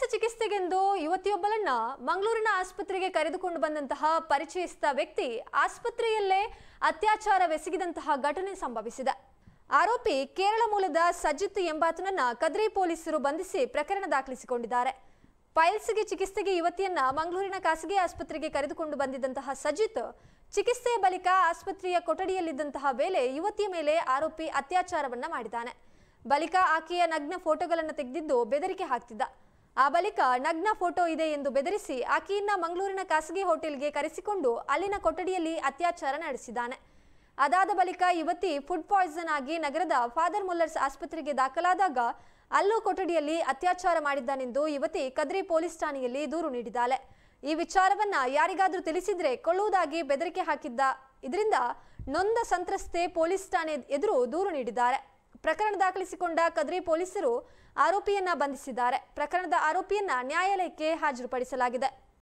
ಚಿಕಿತ್ಸೆಗೆ ಚಿಕಿತ್ಸೆಗೆಂದು ಯುವತಿಯೊಬ್ಬಳನ್ನ ಮಂಗಳೂರಿನ ಆಸ್ಪತ್ರೆಗೆ ಕರೆದುಕೊಂಡು ಬಂದಂತಹ ಪರಿಚಯಿಸಿದ ವ್ಯಕ್ತಿ ಆಸ್ಪತ್ರೆಯಲ್ಲೇ ಅತ್ಯಾಚಾರವೆಸಗಿದಂತಹ ಘಟನೆ ಸಂಭವಿಸಿದೆ ಆರೋಪಿ ಕೇರಳ ಮೂಲದ ಸಜಿತ್ ಎಂಬಾತನನ್ನ ಕದ್ರಿ ಪೊಲೀಸರು ಬಂಧಿಸಿ ಪ್ರಕರಣ ದಾಖಲಿಸಿಕೊಂಡಿದ್ದಾರೆ ಪೈಲ್ಸ್ಗೆ ಚಿಕಿತ್ಸೆಗೆ ಯುವತಿಯನ್ನ ಮಂಗಳೂರಿನ ಖಾಸಗಿ ಆಸ್ಪತ್ರೆಗೆ ಕರೆದುಕೊಂಡು ಬಂದಿದ್ದಂತಹ ಸಜಿತ್ ಚಿಕಿತ್ಸೆಯ ಬಳಿಕ ಆಸ್ಪತ್ರೆಯ ಕೊಠಡಿಯಲ್ಲಿದ್ದಂತಹ ವೇಳೆ ಯುವತಿಯ ಮೇಲೆ ಆರೋಪಿ ಅತ್ಯಾಚಾರವನ್ನ ಮಾಡಿದ್ದಾನೆ ಬಳಿಕ ಆಕೆಯ ನಗ್ನ ಫೋಟೋಗಳನ್ನು ತೆಗೆದಿದ್ದು ಬೆದರಿಕೆ ಹಾಕ್ತಿದ್ದ ಆ ಬಳಿಕ ನಗ್ನ ಫೋಟೋ ಇದೆ ಎಂದು ಬೆದರಿಸಿ ಆಕೆಯನ್ನ ಮಂಗಳೂರಿನ ಖಾಸಗಿ ಹೋಟೆಲ್ಗೆ ಕರೆಸಿಕೊಂಡು ಅಲ್ಲಿನ ಕೊಠಡಿಯಲ್ಲಿ ಅತ್ಯಾಚಾರ ನಡೆಸಿದ್ದಾನೆ ಅದಾದ ಬಳಿಕ ಯುವತಿ ಫುಡ್ ಪಾಯ್ಸನ್ ಆಗಿ ನಗರದ ಫಾದರ್ ಮುಲ್ಲರ್ಸ್ ಆಸ್ಪತ್ರೆಗೆ ದಾಖಲಾದಾಗ ಅಲ್ಲೂ ಕೊಠಡಿಯಲ್ಲಿ ಅತ್ಯಾಚಾರ ಮಾಡಿದ್ದಾನೆಂದು ಯುವತಿ ಕದ್ರಿ ಪೊಲೀಸ್ ಠಾಣೆಯಲ್ಲಿ ದೂರು ನೀಡಿದ್ದಾಳೆ ಈ ವಿಚಾರವನ್ನ ಯಾರಿಗಾದರೂ ತಿಳಿಸಿದ್ರೆ ಕೊಳ್ಳುವುದಾಗಿ ಬೆದರಿಕೆ ಹಾಕಿದ್ದ ಇದರಿಂದ ನೊಂದ ಸಂತ್ರಸ್ತೆ ಪೊಲೀಸ್ ಠಾಣೆ ಎದುರು ದೂರು ನೀಡಿದ್ದಾರೆ ಪ್ರಕರಣ ದಾಖಲಿಸಿಕೊಂಡ ಕದ್ರಿ ಪೊಲೀಸರು ಆರೋಪಿಯನ್ನ ಬಂಧಿಸಿದ್ದಾರೆ ಪ್ರಕರಣದ ಆರೋಪಿಯನ್ನ ನ್ಯಾಯಾಲಯಕ್ಕೆ ಹಾಜರುಪಡಿಸಲಾಗಿದೆ